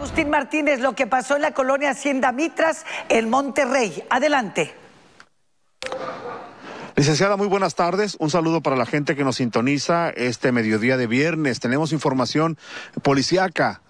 Agustín Martínez, lo que pasó en la colonia Hacienda Mitras, en Monterrey. Adelante. Licenciada, muy buenas tardes. Un saludo para la gente que nos sintoniza este mediodía de viernes. Tenemos información policíaca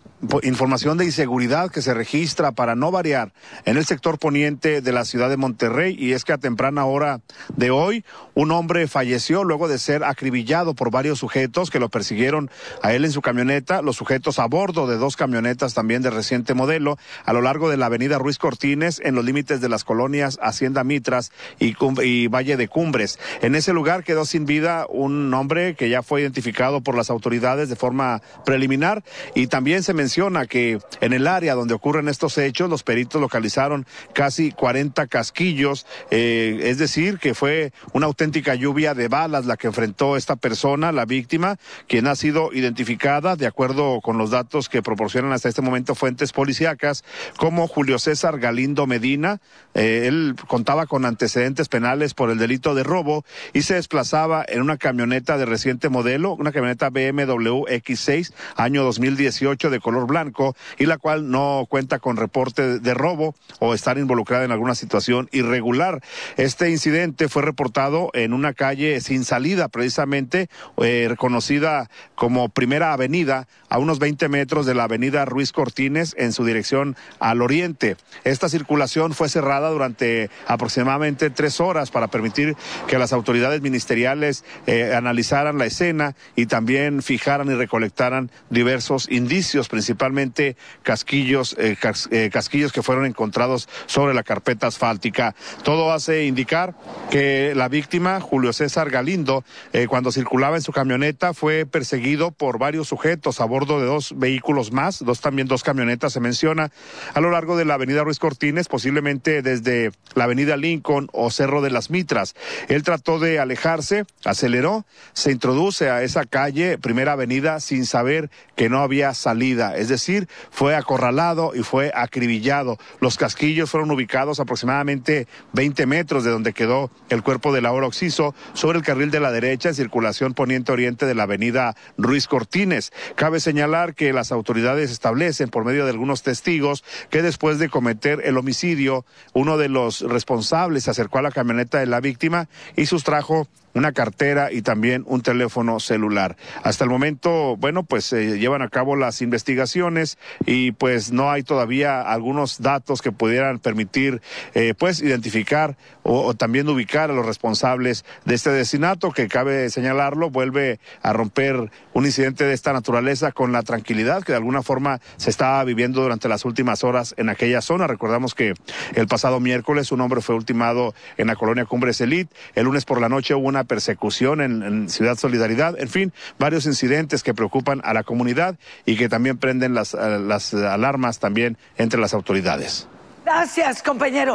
información de inseguridad que se registra para no variar en el sector poniente de la ciudad de Monterrey y es que a temprana hora de hoy un hombre falleció luego de ser acribillado por varios sujetos que lo persiguieron a él en su camioneta, los sujetos a bordo de dos camionetas también de reciente modelo a lo largo de la avenida Ruiz Cortines en los límites de las colonias Hacienda Mitras y, y Valle de Cumbres. En ese lugar quedó sin vida un hombre que ya fue identificado por las autoridades de forma preliminar y también se menciona menciona que en el área donde ocurren estos hechos, los peritos localizaron casi 40 casquillos, eh, es decir, que fue una auténtica lluvia de balas la que enfrentó esta persona, la víctima, quien ha sido identificada, de acuerdo con los datos que proporcionan hasta este momento fuentes policíacas, como Julio César Galindo Medina. Eh, él contaba con antecedentes penales por el delito de robo y se desplazaba en una camioneta de reciente modelo, una camioneta BMW X6, año 2018 de color blanco y la cual no cuenta con reporte de robo o estar involucrada en alguna situación irregular. Este incidente fue reportado en una calle sin salida, precisamente eh, reconocida como Primera Avenida, a unos 20 metros de la Avenida Ruiz Cortines en su dirección al oriente. Esta circulación fue cerrada durante aproximadamente tres horas para permitir que las autoridades ministeriales eh, analizaran la escena y también fijaran y recolectaran diversos indicios, principales principalmente casquillos, eh, eh, casquillos que fueron encontrados sobre la carpeta asfáltica. Todo hace indicar que la víctima, Julio César Galindo, eh, cuando circulaba en su camioneta, fue perseguido por varios sujetos a bordo de dos vehículos más, dos también dos camionetas se menciona, a lo largo de la avenida Ruiz Cortines, posiblemente desde la avenida Lincoln o Cerro de las Mitras. Él trató de alejarse, aceleró, se introduce a esa calle, primera avenida, sin saber que no había salida es decir, fue acorralado y fue acribillado. Los casquillos fueron ubicados aproximadamente 20 metros de donde quedó el cuerpo de Laura Oxiso sobre el carril de la derecha en circulación poniente-oriente de la avenida Ruiz Cortines. Cabe señalar que las autoridades establecen por medio de algunos testigos que después de cometer el homicidio, uno de los responsables se acercó a la camioneta de la víctima y sustrajo una cartera y también un teléfono celular. Hasta el momento, bueno, pues se eh, llevan a cabo las investigaciones y pues no hay todavía algunos datos que pudieran permitir eh, pues identificar o, también ubicar a los responsables de este destinato que cabe señalarlo, vuelve a romper un incidente de esta naturaleza con la tranquilidad que de alguna forma se estaba viviendo durante las últimas horas en aquella zona. Recordamos que el pasado miércoles un hombre fue ultimado en la colonia Cumbres Elite, el lunes por la noche hubo una persecución en, Ciudad Solidaridad, en fin, varios incidentes que preocupan a la comunidad y que también prenden las, eh, las alarmas también entre las autoridades. Gracias, compañero.